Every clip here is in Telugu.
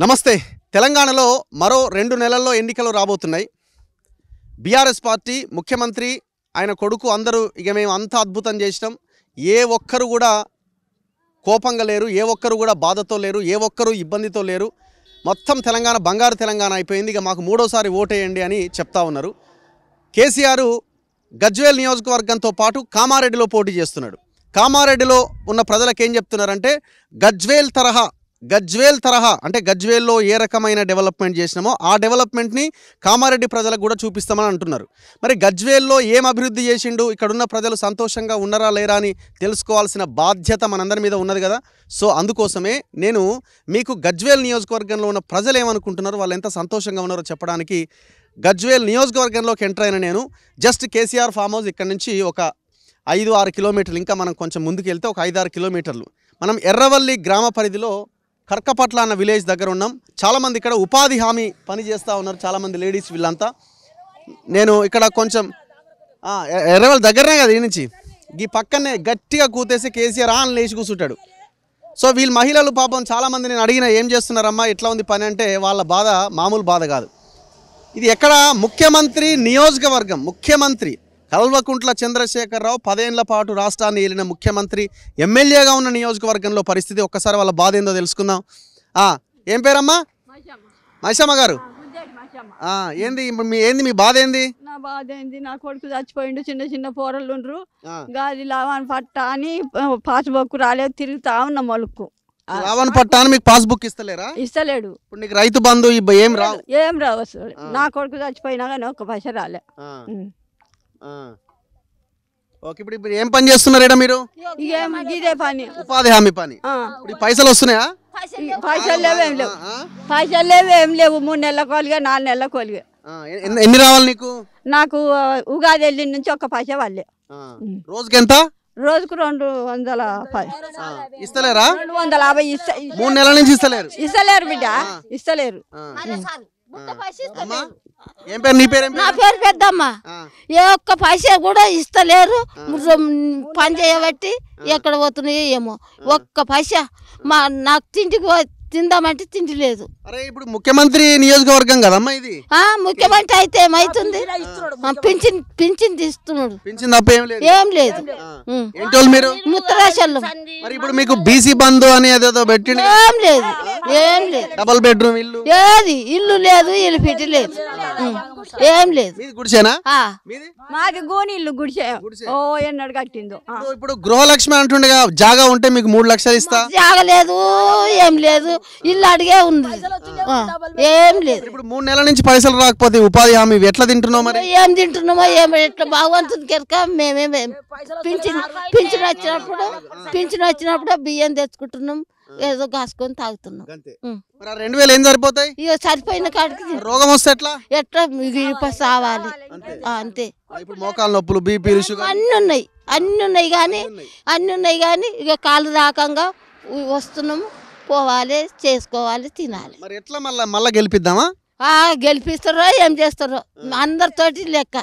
నమస్తే తెలంగాణలో మరో రెండు నెలల్లో ఎన్నికలు రాబోతున్నాయి బీఆర్ఎస్ పార్టీ ముఖ్యమంత్రి ఆయన కొడుకు అందరూ ఇక మేము అంత అద్భుతం చేసినాం ఏ ఒక్కరు కూడా కోపంగా లేరు ఏ ఒక్కరు కూడా బాధతో లేరు ఏ ఒక్కరు ఇబ్బందితో లేరు మొత్తం తెలంగాణ బంగారు తెలంగాణ అయిపోయింది ఇక మాకు మూడోసారి ఓటేయండి అని చెప్తా ఉన్నారు కేసీఆర్ గజ్వేల్ నియోజకవర్గంతో పాటు కామారెడ్డిలో పోటీ చేస్తున్నాడు కామారెడ్డిలో ఉన్న ప్రజలకు ఏం చెప్తున్నారంటే గజ్వేల్ తరహా గజ్వేల్ తరహా అంటే గజ్వేల్లో ఏ రకమైన డెవలప్మెంట్ చేసినామో ఆ డెవలప్మెంట్ని కామారెడ్డి ప్రజలకు కూడా చూపిస్తామని అంటున్నారు మరి గజ్వేల్లో ఏం అభివృద్ధి చేసిండు ఇక్కడున్న ప్రజలు సంతోషంగా ఉన్నారా లేరా అని తెలుసుకోవాల్సిన బాధ్యత మనందరి మీద ఉన్నది కదా సో అందుకోసమే నేను మీకు గజ్వేల్ నియోజకవర్గంలో ఉన్న ప్రజలు ఏమనుకుంటున్నారు వాళ్ళు ఎంత సంతోషంగా ఉన్నారో చెప్పడానికి గజ్వేల్ నియోజకవర్గంలోకి ఎంటర్ అయిన నేను జస్ట్ కేసీఆర్ ఫామ్ హౌస్ ఇక్కడ నుంచి ఒక ఐదు ఆరు కిలోమీటర్లు ఇంకా మనం కొంచెం ముందుకు వెళ్తే ఒక ఆరు కిలోమీటర్లు మనం ఎర్రవల్లి గ్రామ పరిధిలో కర్కపట్ల అన్న విలేజ్ దగ్గర ఉన్నాం చాలామంది ఇక్కడ ఉపాధి హామీ పని చేస్తూ ఉన్నారు చాలామంది లేడీస్ వీళ్ళంతా నేను ఇక్కడ కొంచెం ఎర్రవల్ దగ్గరనే కదా ఈ నుంచి ఈ పక్కనే గట్టిగా కూతేసి కేసీఆర్ అని లేచి కూర్చుంటాడు సో వీళ్ళు మహిళలు పాపం చాలామంది నేను అడిగిన ఏం చేస్తున్నారమ్మా ఎట్లా ఉంది పని అంటే వాళ్ళ బాధ మామూలు బాధ కాదు ఇది ఎక్కడ ముఖ్యమంత్రి నియోజకవర్గం ముఖ్యమంత్రి కల్వకుంట్ల చంద్రశేఖరరావు పదేళ్ల పాటు రాష్ట్రాన్ని వెళ్ళిన ముఖ్యమంత్రి ఎమ్మెల్యేగా ఉన్న నియోజకవర్గంలో పరిస్థితి ఒక్కసారి వాళ్ళ బాధ ఏందో తెలుసుకుందాం ఏం పేరమ్మా మైసమ్మ గారు ఏంది మీ ఏంది మీ బాధ ఏంది నా నా కొడుకు చచ్చిపోయిండు చిన్న చిన్న పోరలు ఉండరు గాలి లావాన్ పట్ట అని పాస్బుక్ రాలేదు తిరుగుతా ఉన్న మొలుకు లావన్ పట్టా అని మీకు పాస్బుక్ ఇస్తలేరా ఇస్తలేడు ఇప్పుడు నీకు రైతు బంధు ఏం రావు ఏం రావు నా కొడుకు చచ్చిపోయినా కానీ ఒక్క పైసా రాలే ఏం పని చేస్తున్నారేడా మీరు ఉపాధి హామీ పని ఇప్పుడు పైసలు వస్తున్నాయా పైసలు లేవు ఏం లేవు పైసలు లేవు ఏం లేవు మూడు నెలల కోలిగా నాలుగు నెలల కోలిగా ఎన్ని రావాలి నీకు నాకు ఉగాది వెళ్ళిన నుంచి ఒక పైసా వాళ్ళే రోజుకి ఎంత రోజుకు రెండు వందల ఇస్తలేరా రెండు వందల యాభై మూడు నెలల నుంచి ఇస్తలేరు ఇస్తలేరు బిడ్డ ఇస్తలేరు ఏం పేరు నీ పేరు నా పేరు పెద్దమ్మ ఏ ఒక్క పైసా కూడా ఇస్తలేరు పని చేయబట్టి ఎక్కడ పోతున్నాయో ఏమో ఒక్క పైసా మా నాకు తింటికి తిందామంటే తిండి లేదు ఇప్పుడు ముఖ్యమంత్రి నియోజకవర్గం కదమ్మా ఇది ముఖ్యమంత్రి అయితే ఏమైతుంది పింఛన్ పింఛన్ తీస్తున్నాడు పింఛన్ తప్ప ఏం లేదు మీరు ముత్తరాశల్లు మరి ఇప్పుడు మీకు బీసీ బంధు అనేది ఏం లేదు ఏం లేదు డబల్ బెడ్రూమ్ ఇల్లు ఏది ఇల్లు లేదు ఇల్లు ఫిట్ లేదు ఏం లేదు గుడిసేనా మాది గోని ఇల్లు గుడిసే ఓ ఎన్నడు కట్టిందో ఇప్పుడు గృహలక్ష్మి అంటుండగా జాగా ఉంటే మీకు మూడు లక్షలు ఇస్తా జాగ లేదు ఏం లేదు ఇల్లు అడిగే ఉంది ఏం లేదు ఇప్పుడు మూడు నెలల నుంచి పైసలు రాకపోతే ఉపాధి హామీ ఎట్లా తింటున్నాం మరి ఏం తింటున్నామో ఏం ఎట్లా బాగుంటుంది కనుక మేమేమే పింఛన్ పింఛన్ వచ్చినప్పుడు పింఛన్ వచ్చినప్పుడు బియ్యం తెచ్చుకుంటున్నాం ఏదో కాసుకొని తాగుతున్నాం రెండు వేలు ఏం సరిపోతాయి ఇక సరిపోయిన కాడికి రోగం వస్తే ఎట్లా ఎట్లా సావాలి అంతే ఇప్పుడు మోకాలు నొప్పులు బీపీ అన్నీ ఉన్నాయి అన్నీ ఉన్నాయి కానీ అన్నీ ఉన్నాయి కానీ ఇక కాలు రాకంగా వస్తున్నాము పోవాలి చేసుకోవాలి తినాలి మరి ఎట్లా మళ్ళీ మళ్ళీ గెలిపిద్దామా గెలిపిస్తారో ఏం చేస్తారో అందరితోటి లెక్క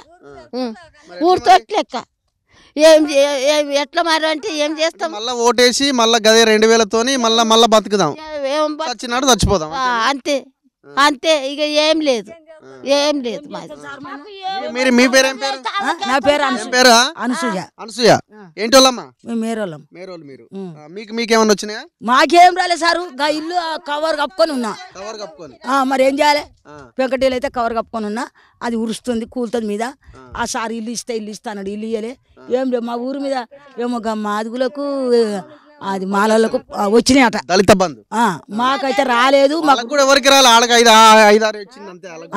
ఊరితోటి లెక్క ఏం ఎట్లా మరి అంటే ఏం చేస్తాం మళ్ళీ ఓటేసి మళ్ళీ గదే రెండు వేలతోని మళ్ళీ మళ్ళీ బతుకుదాం చచ్చినాడు చచ్చిపోదాం అంతే అంతే ఇక ఏం లేదు ఏం లేదు మీరు మీ పేరు నా పేరు పేరు అనసూయ అనసూయ ఏంటోళ్ళమ్మా మేము మీకేమన్నా మాకేం రాలే సారు ఇల్లు కవర్ కప్పుకొని ఉన్నా కవర్ కప్పుకొని మరి ఏం చేయాలి ఆ. పెంకటీలు అయితే కవర్ కప్పుకొని ఉన్నా అది ఉరుస్తుంది కూలుతుంది మీద ఆ సార్ ఇల్లు ఇస్తే ఇల్లు ఇస్తానడు ఇల్లు ఇయ్యలే ఏం లేదు మా ఊరు మీద ఏమో మాదుగులకు అది మాలలకు వచ్చినాయట దళిత బంధు మాకైతే రాలేదు మాకు కూడా ఎవరికి రాలేదు ఐదు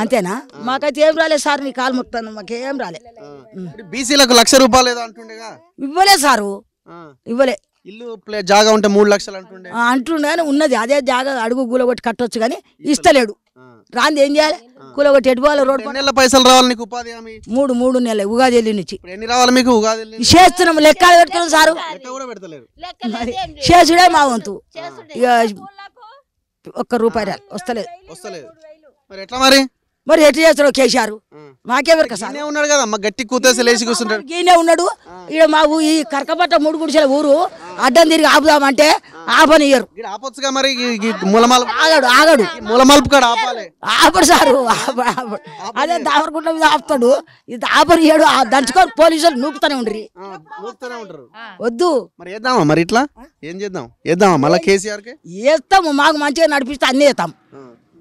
అంతేనా మాకైతే ఏం రాలేదు సార్ నీ కాలు మొత్తాను మాకేం రాలేదు బీసీలకు లక్ష రూపాయలు అంటుండేగా ఇవ్వలే సారు ఇవ్వలే ఇల్లు జాగా ఉంటే మూడు లక్షలు అంటుండే అంటుండే ఉన్నది అదే జాగా అడుగు గూలగొట్టి కట్టొచ్చు కానీ ఇస్తలేడు రాంది ఏం చేయాలి కూలగొట్టి ఎటుపోవాలి రోడ్ పైసలు రావాలి నీకు ఉపాధి మూడు మూడు నెలల ఉగాది వెళ్ళి నుంచి ఎన్ని రావాలి మీకు ఉగాది చేస్తున్నాం లెక్కలు పెట్టుకున్నాం సారు చేసుడే మా వంతు ఇక ఒక్క రూపాయి వస్తలేదు వస్తలేదు మరి ఎట్లా మరి మరి ఎటు చేస్తాడు కేసీఆర్ మాకేవరకు ఉన్నాడు కదా గట్టి కూతేసి లేచి ఈయనే ఉన్నాడు ఇక్కడ మా ఈ కరకపట్ట మూడు గుడిసెల ఊరు అడ్డం తిరిగి ఆపుదామంటే ఆపనియరు ఆపొచ్చుగా మరి మూలమాల ఆగాడు ఆగాడు మూలమల్పు ఆపాలి ఆపడు సారు అదే దావరకుంట మీద ఆపుతాడు ఇది ఇయ్యాడు దంచుకొని పోలీసులు నూపుతానే ఉండ్రి వద్దు మరి ఏద్దామా మరి ఇట్లా ఏం చేద్దాం ఏద్దామా మళ్ళీ కేసీఆర్ వేస్తాము మాకు మంచిగా నడిపిస్తే అన్నీ చేస్తాం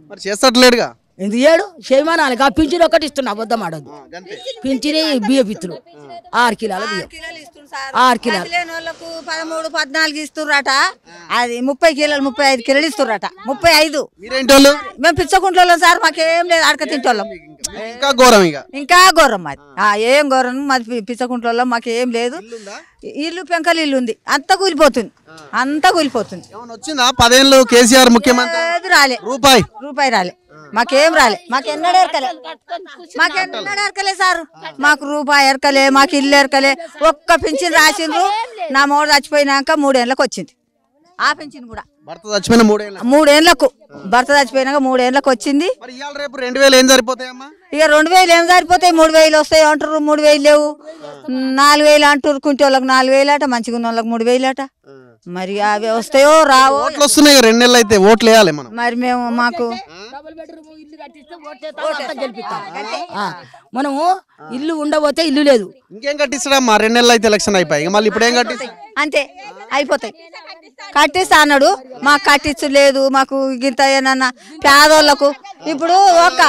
మరి చేస్తట్లేడుగా ఎందుకు ఏడు చేయమనాలి ఆ పింఛన్ ఒకటి ఇస్తున్నా అబద్ధం ఆడదు పింఛనే బియ్య పిత్తులు ఆరు కిలోల ఆరు కిలోలు పదమూడు పద్నాలుగు ఇస్తున్నారట అది ముప్పై కిలోలు ముప్పై ఐదు కిలోలు ఇస్తున్నారట ముప్పై ఐదు మేము పిచ్చకుంట్లో సార్ మాకేం లేదు అడక తింటోళ్ళం ఇంకా ఘోరం ఇంకా మాది ఏం ఘోరం మాది పిచ్చకుంట్లో మాకేం లేదు ఇల్లు పెంకలు ఇల్లు ఉంది అంత కూలిపోతుంది అంత కూలిపోతుంది పదేళ్ళు కేసీఆర్ రాలే రూపాయి రూపాయి రాలే మాకేం రాలే ఎన్నడ ఎరకలే ఎన్నడ ఎరకలే సారు మాకు రూపాయి ఎరకలే మాకు ఇల్లు ఎరకలే ఒక్క పింఛన్ రాసిండ్రు నా మోడ చచ్చిపోయినాక మూడేళ్ళకి వచ్చింది ఆ పింఛన్ కూడా భర్త చచ్చిపోయిన మూడేళ్ళ మూడేళ్ళకు భర్త చచ్చిపోయినాక మూడేళ్ళకి వచ్చింది రెండు వేలు ఏం ఇక రెండు వేలు ఏం సరిపోతాయి మూడు వేలు వస్తాయి అంటారు మూడు వేలు లేవు నాలుగు వేలు అంటారు కుంటి వాళ్ళకి నాలుగు వేలు అట మంచిగా ఉన్న వాళ్ళకి మూడు వేలు అట మరి అవి వస్తాయో రావో వస్తున్నాయి రెండు నెలలు అయితే ఓట్లు వేయాలి మనం మరి మేము మాకు మనము ఇల్లు ఉండబోతే ఇల్లు లేదు ఇంకేం మా రెండు నెలలు అయితే ఎలక్షన్ అయిపోయి మళ్ళీ ఇప్పుడు ఏం కట్టి అంతే అయిపోతాయి కట్టిస్తా అన్నాడు మాకు కట్టించు లేదు మాకు ఇంత ఏనన్నా పేదోళ్ళకు ఇప్పుడు ఒక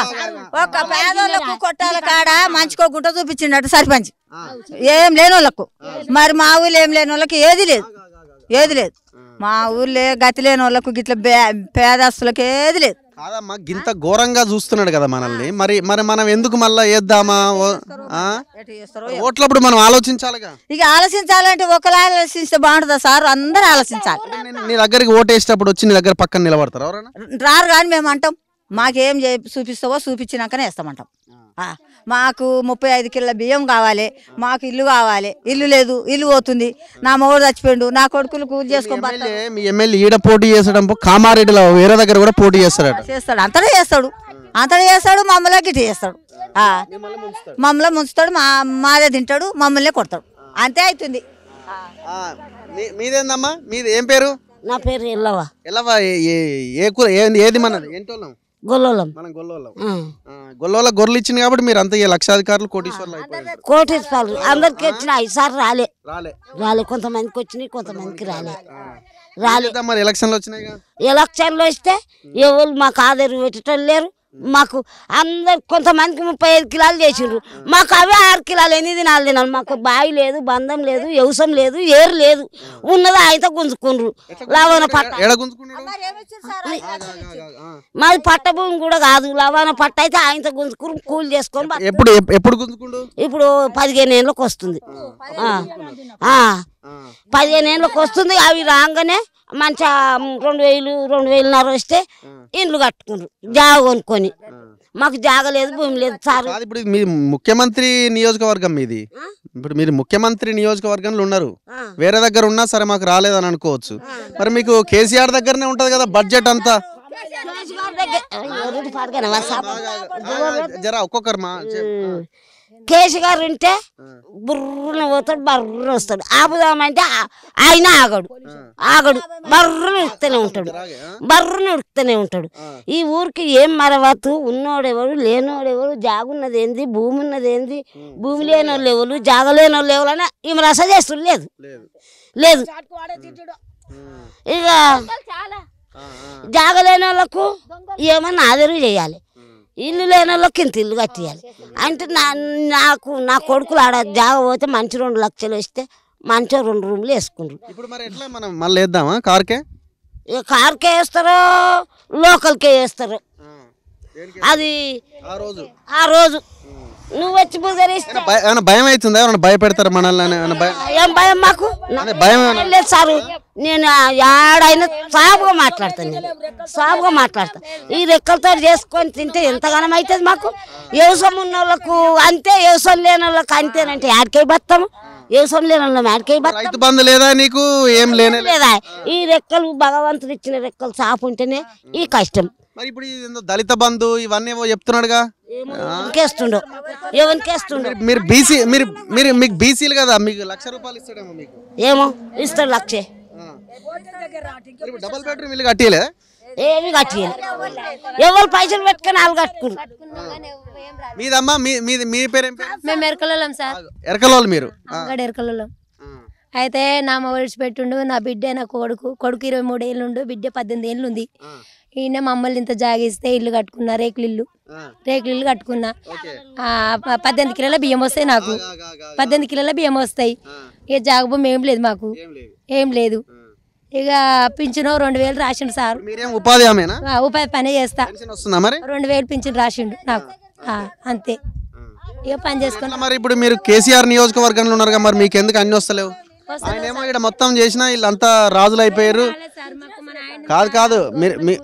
ఒక పేదోళ్ళకు కొట్టాల కాడ మంచికో గుట్ట చూపించిండట సర్పంచ్ ఏం లేని వాళ్ళకు మరి మా ఊళ్ళో ఏం లేని వాళ్ళకి ఏది లేదు ఏది లేదు మా ఊర్లో గతి లేని వాళ్ళకు గిట్ల పేదస్తులకు ఏది లేదు కాదమ్మా గింత ఘోరంగా చూస్తున్నాడు కదా మనల్ని మరి మరి మనం ఎందుకు మళ్ళీ వేద్దామా ఓట్లప్పుడు మనం ఆలోచించాలిగా ఇక ఆలోచించాలంటే ఒకలా ఆలోచిస్తే బాగుంటుందా సార్ అందరూ ఆలోచించాలి నీ దగ్గరికి ఓటేసేటప్పుడు వచ్చి నీ దగ్గర పక్కన నిలబడతారు రారు కానీ మేము అంటాం మాకేం చే చూపిస్తావో చూపించినాకనే వేస్తామంటాం మాకు ముప్పై ఐదు కిలోల బియ్యం కావాలి మాకు ఇల్లు కావాలి ఇల్లు లేదు ఇల్లు పోతుంది నా మొగడు చచ్చిపోయిండు నా కొడుకులు కూలి చేసుకోవాలి ఎమ్మెల్యే ఈడ పోటీ కామారెడ్డిలో వేరే దగ్గర కూడా పోటీ చేస్తాడు చేస్తాడు అంతటా చేస్తాడు అంతటా చేస్తాడు మమ్మల్ని గిట్ట చేస్తాడు మమ్మల్ని ముంచుతాడు మా మాదే తింటాడు మమ్మల్ని కొడతాడు అంతే అవుతుంది మీదేందమ్మా మీది ఏం పేరు నా పేరు ఎల్లవా ఎల్లవా ఏది మనది ఏంటోళ్ళం గొల్లోలం మనం గొల్లోలం గొల్లోల గొర్రెలు ఇచ్చింది కాబట్టి మీరు అంత లక్షాధికారులు కోటీశ్వర్లు అయిపోయారు అందరికి వచ్చిన ఈసారి రాలే రాలే రాలే కొంతమందికి వచ్చినాయి కొంతమందికి రాలే రాలే మరి ఎలక్షన్లు వచ్చినాయి ఎలక్షన్లు వస్తే ఎవరు మాకు ఆధారు పెట్టేటోళ్ళు లేరు మాకు అందరు కొంతమందికి ముప్పై ఐదు కిలాలు చేసిండ్రు మాకు అవే ఆరు కిలాలు ఎన్ని దినాలు తినాలి మాకు బావి లేదు బంధం లేదు వ్యవసాయం లేదు ఏరు లేదు ఉన్నది ఆయనతో గుంజుకుండ్రు లవణ పట్ట మాది పట్ట భూమి కూడా కాదు లవణ పట్ట అయితే ఆయన గుంజుకుని కూలి చేసుకొని ఎప్పుడు ఇప్పుడు పదిహేను ఏళ్ళకి వస్తుంది పదిహేను ఏళ్ళకి వస్తుంది అవి రాగానే మంచి రెండు వేలు రెండు వేలున్నర వస్తే ఇండ్లు కట్టుకున్నారు జాగ కొనుక్కొని మాకు జాగ లేదు భూమి లేదు సార్ ఇప్పుడు మీ ముఖ్యమంత్రి నియోజకవర్గం మీది ఇప్పుడు మీరు ముఖ్యమంత్రి నియోజకవర్గంలో ఉన్నారు వేరే దగ్గర ఉన్నా సరే మాకు రాలేదని అనుకోవచ్చు మరి మీకు కేసీఆర్ దగ్గరనే ఉంటది కదా బడ్జెట్ అంతా జరా ఒక్కొక్కరు మా కేసు గారు ఉంటే బుర్రన పోతాడు బర్రన వస్తాడు ఆపుదామంటే ఆయన ఆగడు ఆగడు బర్రను ఉడుకుతూనే ఉంటాడు బర్రను ఉడుకుతూనే ఉంటాడు ఈ ఊరికి ఏం మరవతు ఉన్నోడెవరు లేనోడెవరు జాగున్నది ఏంది భూమి ఉన్నది ఏంది భూమి లేని వాళ్ళు ఎవరు జాగలేని వాళ్ళు ఎవరు అని ఈమె రస చేస్తుంది లేదు లేదు ఇక జాగలేని వాళ్ళకు ఏమన్నా ఆదరు చేయాలి ఇల్లు లేని వాళ్ళకి ఇంత ఇల్లు కట్టియాలి అంటే నా నాకు నా కొడుకులు ఆడ జాగ పోతే మంచి రెండు లక్షలు వేస్తే మంచి రెండు రూములు వేసుకుంటారు ఇప్పుడు మరి ఎట్లా మనం మళ్ళీ వేద్దామా కార్కే కార్కే వేస్తారు లోకల్కే వేస్తారు అది ఆ రోజు ఆ రోజు నువ్వు వచ్చి బుల్గరిస్తే భయం అవుతుందా ఏమైనా భయపెడతారు మనల్ని ఏం భయం మాకు అదే భయం లేదు సారు నేను ఆడైనా సాబుగా మాట్లాడతాను నేను సాబుగా మాట్లాడతాను ఈ రెక్కలతో చేసుకొని తింటే ఎంతగానం అవుతుంది మాకు వ్యవసాయం ఉన్న వాళ్ళకు అంతే వ్యవసాయం లేని వాళ్ళకి అంతేనంటే యాడికై బతాము వ్యవసాయం లేని వాళ్ళం యాడికై బతాం లేదా నీకు ఏం లేనే లేదా ఈ రెక్కలు భగవంతుడు ఇచ్చిన రెక్కలు సాపు ఉంటేనే ఈ కష్టం మరి ఇప్పుడు దళిత బంధు ఇవన్నీ ఏవో చెప్తున్నాడుగా మీరు బీసీ మీరు మీరు మీకు బీసీలు కదా మీకు లక్ష రూపాయలు ఇస్తాడేమో మీకు ఏమో ఇస్తాడు లక్ష డబుల్ బెడ్రూమ్ ఇల్లు కట్టేయలేదా ఏమి కట్టేయాలి ఎవరు పైసలు పెట్టుకుని వాళ్ళు కట్టుకున్నారు మీదమ్మా మీ మీ పేరు మేము ఎరకలోళ్ళం సార్ ఎరకలోళ్ళు మీరు ఎరకలోళ్ళం అయితే నా మా విడిచిపెట్టుండు నా బిడ్డ నా కొడుకు కొడుకు ఇరవై మూడు ఏళ్ళు బిడ్డ పద్దెనిమిది ఏళ్ళు ఉంది ఈయన మమ్మల్ని ఇంత జాగిస్తే ఇల్లు కట్టుకున్నా రేకులు ఇల్లు రేకులు ఇల్లు కట్టుకున్నా పద్దెనిమిది కిలోల బియ్యం వస్తాయి నాకు పద్దెనిమిది కిలోల బియ్యం వస్తాయి ఇక జాగభూమి ఏం లేదు మాకు ఏం లేదు ఇక పింఛను రెండు వేలు రాసిండు సార్ ఉపాధి ఉపాధి పనే చేస్తా రెండు వేలు పింఛను రాసిండు నాకు అంతే ఇక పని చేసుకున్నా మరి ఇప్పుడు మీరు కేసీఆర్ నియోజకవర్గంలో ఉన్నారు మరి మీకు ఎందుకు అన్ని వస్తలేవు ఇక్కడ మొత్తం చేసినా వీళ్ళంతా రాజులు అయిపోయారు కాదు కాదు మీరు మీ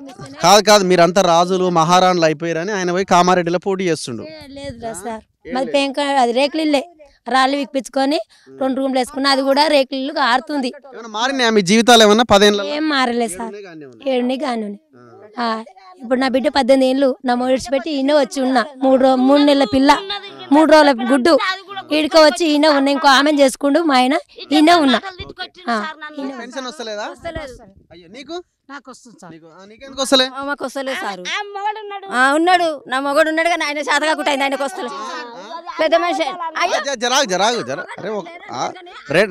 కాదు కాదు మీరంతా రాజులు మహారాణులు అయిపోయారని ఆయన పోయి కామారెడ్డిలో పోటీ చేస్తుండు లేదురా సార్ మాది పెంక అది రాళ్ళు విప్పించుకొని రెండు రూమ్లు వేసుకున్నా అది కూడా రేకులు ఆరుతుంది మారినాయి మీ జీవితాలు ఏమన్నా పదేళ్ళు ఏం మారలేదు సార్ ఏడుని కాను ఇప్పుడు నా బిడ్డ పద్దెనిమిది ఏళ్ళు నా విడిచిపెట్టి ఈయన వచ్చి ఉన్నా మూడు రో మూడు నెలల పిల్ల మూడు రోజుల గుడ్డు ఈడికి వచ్చి ఈయన ఉన్నా ఇంకో ఆమె చేసుకుంటూ మా ఆయన ఈయన ఉన్నా ఉన్నాడు నా మొగడు ఉన్నాడు కానీ ఆయన చేత కాకుండా ఆయనకు వస్తలే పెద్ద మనిషి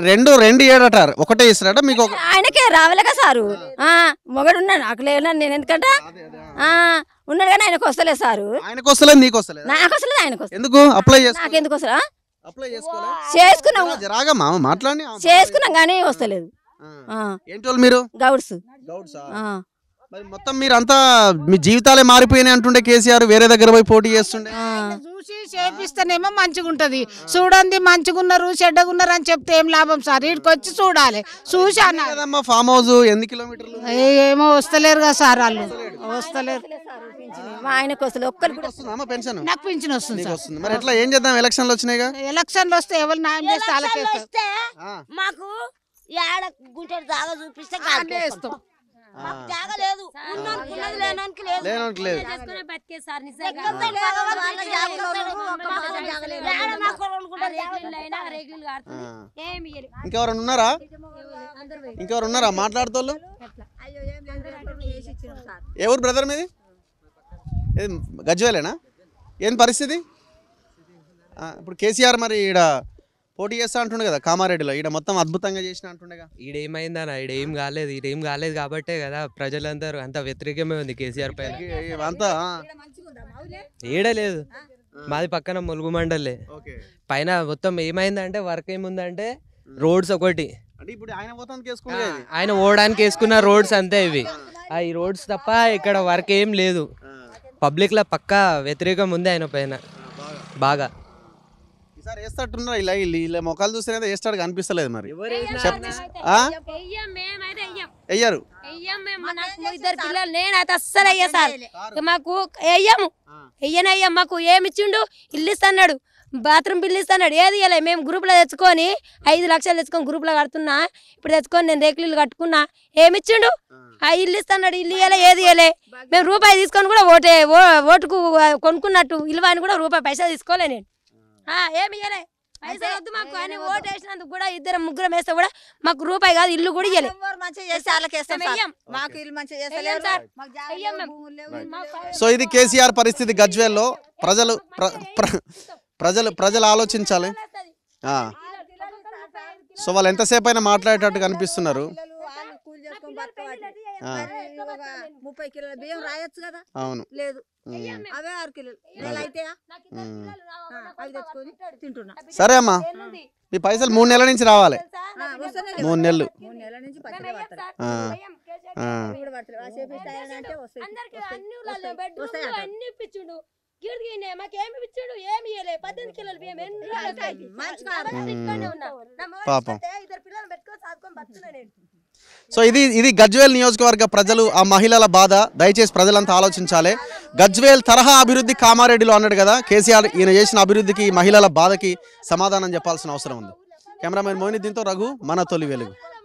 రెండు రెండు ఏడట ఒకటే ఇస్తారట మీకు ఒక- ఆయనకే రావలేక సారు మొగడు ఉన్నాడు నాకు లేనని నేను ఎందుకంటే ఉన్నాడు కానీ ఆయనకు వస్తలేదు సారు ఆయనకు వస్తలేదు నీకు వస్తలేదు నాకు వస్తలేదు ఆయనకు ఎందుకు అప్లై నాకు ఎందుకు వస్తా చేసుకున్నాం మాట్లాడి చేసుకున్నాం కానీ వస్తలేదు మీరు గౌడ్స్ మరి మొత్తం మీరంతా మీ జీవితాలే మారిపోయినాయి అంటుండే కేసీఆర్ వేరే దగ్గర పోయి పోటీ చేస్తుండే చూసి చేపిస్తేనేమో మంచిగా ఉంటది చూడండి మంచిగా ఉన్నారు చెడ్డగా ఉన్నారు అని చెప్తే ఏం లాభం సార్ వీడికి వచ్చి చూడాలి చూసి అన్న ఫామ్ హౌస్ ఎన్ని కిలోమీటర్లు ఏమో వస్తలేరు కదా సార్ వాళ్ళు వస్తలేరు ఆయనకు వస్తుంది ఒక్కరికి నాకు పెన్షన్ వస్తుంది మరి ఎట్లా ఏం చేద్దాం ఎలక్షన్లు వచ్చినాయిగా ఎలక్షన్లు వస్తే ఎవరు న్యాయం చేస్తే మాకు ఏడ గుంటూరు దాగా చూపిస్తే ఇంకెవరన్నా ఉన్నారా ఇంకెవరు ఉన్నారా మాట్లాడుతోళ్ళు ఎవరు బ్రదర్ మీది గజ్వేలేనా ఏం పరిస్థితి ఇప్పుడు కేసీఆర్ మరి ఇక్కడ పోటీ చేస్తా అంటుండే కదా కామారెడ్డిలో ఈడ మొత్తం అద్భుతంగా చేసిన అంటుండేగా ఈడేమైందన్న ఈడేం కాలేదు ఈడేం కాలేదు కాబట్టే కదా ప్రజలందరూ అంత వ్యతిరేకమే ఉంది కేసీఆర్ పైన అంతా ఏడలేదు మాది పక్కన ములుగు మండలే పైన మొత్తం ఏమైందంటే వర్క్ ఏముందంటే రోడ్స్ ఒకటి ఆయన ఆయన వేసుకున్న రోడ్స్ అంతే ఇవి ఈ రోడ్స్ తప్ప ఇక్కడ వర్క్ ఏం లేదు పబ్లిక్ లో పక్కా వ్యతిరేకం ఉంది ఆయన పైన బాగా సార్ ఇలా ఇలా వేస్తాడు కనిపిస్తలేదు మరి అస్సలు అయ్యా సార్ మాకు వెయ్యము అయ్యా మాకు ఏమి ఇచ్చిండు ఇల్లు ఇస్తాడు బాత్రూమ్ బిల్లు ఇస్తాడు ఏది ఇవ్వలే మేము గ్రూప్లో తెచ్చుకొని ఐదు లక్షలు తెచ్చుకొని గ్రూప్లో కడుతున్నా ఇప్పుడు తెచ్చుకొని నేను రేకులు కట్టుకున్నా ఏమి ఇచ్చిండు ఆ ఇల్లు ఇస్తాడు ఇల్లు ఇవ్వలే ఏది ఇవ్వలే మేము రూపాయి తీసుకొని కూడా ఓటే ఓటుకు కొనుక్కున్నట్టు ఇల్లు అని కూడా రూపాయి పైసలు తీసుకోలే నేను ఏమి ఇవ్వలే పైసలు వద్దు మాకు అని ఓటు వేసినందుకు కూడా ఇద్దరు ముగ్గురం వేస్తే కూడా మాకు రూపాయి కాదు ఇల్లు కూడా ఇవ్వలేదు మంచిగా సో ఇది కేసీఆర్ పరిస్థితి గజ్వేల్లో ప్రజలు ప్రజలు ప్రజలు ఆలోచించాలి సో వాళ్ళు ఎంతసేపు అయినా మాట్లాడేటట్టు కనిపిస్తున్నారు ముప్పై కిలోల బియ్యం రాయొచ్చు కదా అవును లేదు అవే ఆరు కిలోలు నెల అయితే అవి తెచ్చుకొని తింటున్నా సరే అమ్మా మీ పైసలు మూడు నెలల నుంచి రావాలి మూడు నెలలు ఏమి పద్దెనిమిది కిలోలు బియ్యం పాపం ఇద్దరు పిల్లలు పెట్టుకొని సో ఇది ఇది గజ్వేల్ నియోజకవర్గ ప్రజలు ఆ మహిళల బాధ దయచేసి ప్రజలంతా ఆలోచించాలి గజ్వేల్ తరహా అభివృద్ధి కామారెడ్డిలో అన్నాడు కదా కేసీఆర్ ఈయన చేసిన అభివృద్ధికి మహిళల బాధకి సమాధానం చెప్పాల్సిన అవసరం ఉంది కెమెరామెన్ దీంతో రఘు మన తొలి వెలుగు